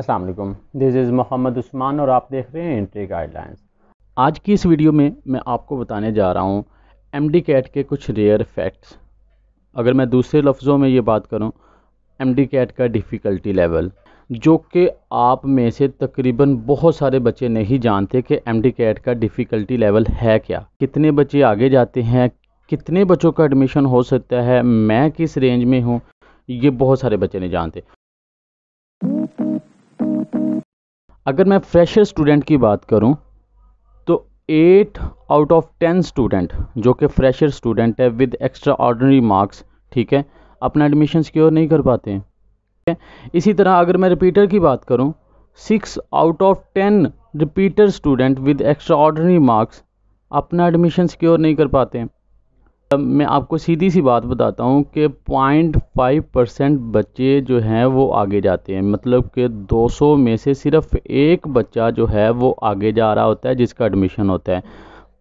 अस्सलाम वालेकुम this is Mohammad Usman और आप देख रहे हैं एंट्री गाइडलाइंस आज की इस वीडियो में मैं आपको बताने जा रहा हूँ एम डी कैट के कुछ रेयर फैक्ट्स अगर मैं दूसरे लफ्ज़ों में ये बात करूँ एम डी कैट का डिफ़िकल्टी लेवल जो कि आप में से तकरीबन बहुत सारे बच्चे नहीं जानते कि एम डी कैट का डिफ़िकल्टी लेवल है क्या कितने बच्चे आगे जाते हैं कितने बच्चों का एडमिशन हो सकता है मैं किस रेंज में हूँ ये बहुत सारे बच्चे नहीं जानते अगर मैं फ्रेशर स्टूडेंट की बात करूं तो eight out of ten student जो कि फ्रेशर स्टूडेंट है विद एक्स्ट्रा ऑर्डनरी मार्क्स ठीक है अपना एडमिशन सिक्योर नहीं कर पाते हैं ठीक है इसी तरह अगर मैं रिपीटर की बात करूं six out of ten repeater student with extraordinary marks अपना एडमिशन सिक्योर नहीं कर पाते हैं मैं आपको सीधी सी बात बताता हूँ कि पॉइंट फाइव परसेंट बच्चे जो हैं वो आगे जाते हैं मतलब कि 200 में से सिर्फ एक बच्चा जो है वो आगे जा रहा होता है जिसका एडमिशन होता है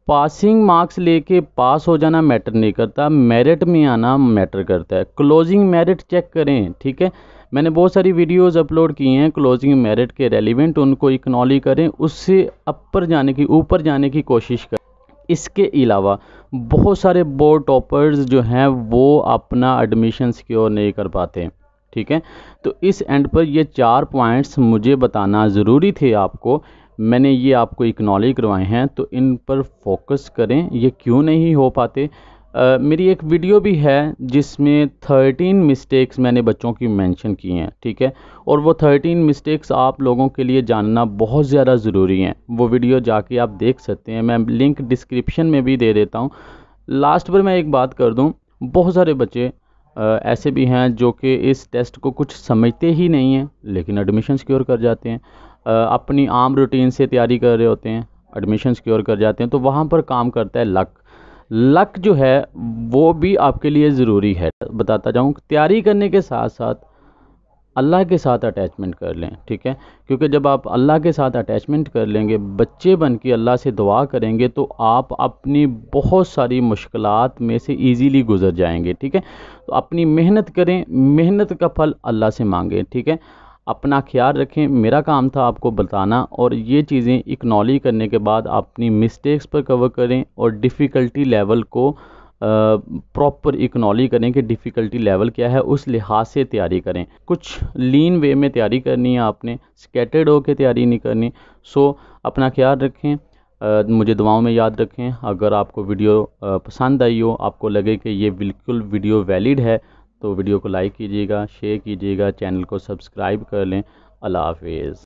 पासिंग मार्क्स लेके पास हो जाना मैटर नहीं करता मेरिट में आना मैटर करता है क्लोजिंग मेरिट चेक करें ठीक है मैंने बहुत सारी वीडियोस अपलोड की हैं क्लोजिंग मेरिट के रेलिवेंट उनको इकनॉली करें उससे अपर जाने की ऊपर जाने की कोशिश करें इसके अलावा बहुत सारे बोर्ड टॉपर्स जो हैं वो अपना एडमिशन सिक्योर नहीं कर पाते ठीक है तो इस एंड पर ये चार पॉइंट्स मुझे बताना ज़रूरी थे आपको मैंने ये आपको इकनॉलेज करवाए हैं तो इन पर फोकस करें ये क्यों नहीं हो पाते मेरी एक वीडियो भी है जिसमें थर्टीन मिस्टेक्स मैंने बच्चों की मेंशन की हैं ठीक है और वो थर्टीन मिस्टेक्स आप लोगों के लिए जानना बहुत ज़्यादा ज़रूरी हैं वो वीडियो जाके आप देख सकते हैं मैं लिंक डिस्क्रिप्शन में भी दे देता हूँ लास्ट पर मैं एक बात कर दूँ बहुत सारे बच्चे आ, ऐसे भी हैं जो कि इस टेस्ट को कुछ समझते ही नहीं हैं लेकिन एडमिशन सिक्योर कर जाते हैं आ, अपनी आम रूटीन से तैयारी कर रहे होते हैं एडमिशन सिक्योर कर जाते हैं तो वहाँ पर काम करता है लक लक जो है वो भी आपके लिए ज़रूरी है बताता जाऊँ तैयारी करने के साथ साथ अल्लाह के साथ अटैचमेंट कर लें ठीक है क्योंकि जब आप अल्लाह के साथ अटैचमेंट कर लेंगे बच्चे बन के अल्लाह से दुआ करेंगे तो आप अपनी बहुत सारी मुश्किल में से ईजीली गुजर जाएंगे ठीक है तो अपनी मेहनत करें मेहनत का फल अल्लाह से मांगें ठीक है अपना ख्याल रखें मेरा काम था आपको बताना और ये चीज़ें इकनॉली करने के बाद अपनी मिस्टेक्स पर कवर करें और डिफ़िकल्टी लेवल को प्रॉपर इकनॉली करें कि डिफ़िकल्टी लेवल क्या है उस लिहाज से तैयारी करें कुछ लीन वे में तैयारी करनी है आपने हो होकर तैयारी नहीं करनी सो अपना ख्याल रखें आ, मुझे दुआओं में याद रखें अगर आपको वीडियो आ, पसंद आई हो आपको लगे कि ये बिल्कुल वीडियो वैलिड है तो वीडियो को लाइक कीजिएगा शेयर कीजिएगा चैनल को सब्सक्राइब कर लें अल्लाह हाफिज़